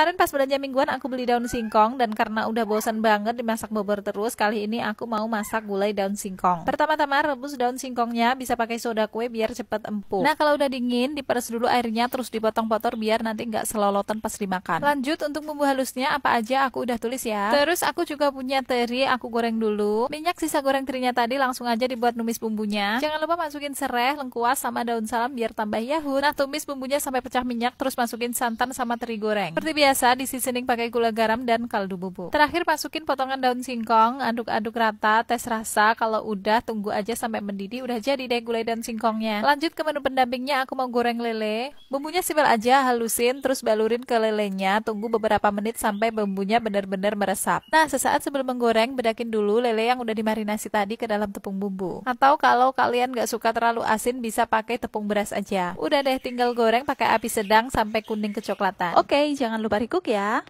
Kemarin pas belanja mingguan aku beli daun singkong dan karena udah bosan banget dimasak bobor terus, kali ini aku mau masak gulai daun singkong. Pertama-tama rebus daun singkongnya, bisa pakai soda kue biar cepet empuk. Nah kalau udah dingin, diperes dulu airnya terus dipotong-potong biar nanti nggak selolotan pas dimakan. Lanjut untuk bumbu halusnya apa aja aku udah tulis ya. Terus aku juga punya teri, aku goreng dulu. Minyak sisa goreng terinya tadi langsung aja dibuat numis bumbunya. Jangan lupa masukin serai, lengkuas sama daun salam biar tambah yahut. Nah tumis bumbunya sampai pecah minyak terus masukin santan sama teri goreng. Seperti biasa biasa seasoning pakai gula garam dan kaldu bubuk. Terakhir masukin potongan daun singkong, aduk-aduk rata, tes rasa. Kalau udah tunggu aja sampai mendidih, udah jadi deh gulai dan singkongnya. Lanjut ke menu pendampingnya, aku mau goreng lele. Bumbunya simpel aja, halusin terus balurin ke lelenya, tunggu beberapa menit sampai bumbunya benar-benar meresap. Nah, sesaat sebelum menggoreng, bedakin dulu lele yang udah dimarinasi tadi ke dalam tepung bumbu. Atau kalau kalian gak suka terlalu asin, bisa pakai tepung beras aja. Udah deh, tinggal goreng pakai api sedang sampai kuning kecoklatan. Oke, okay, jangan lupa Cook ya.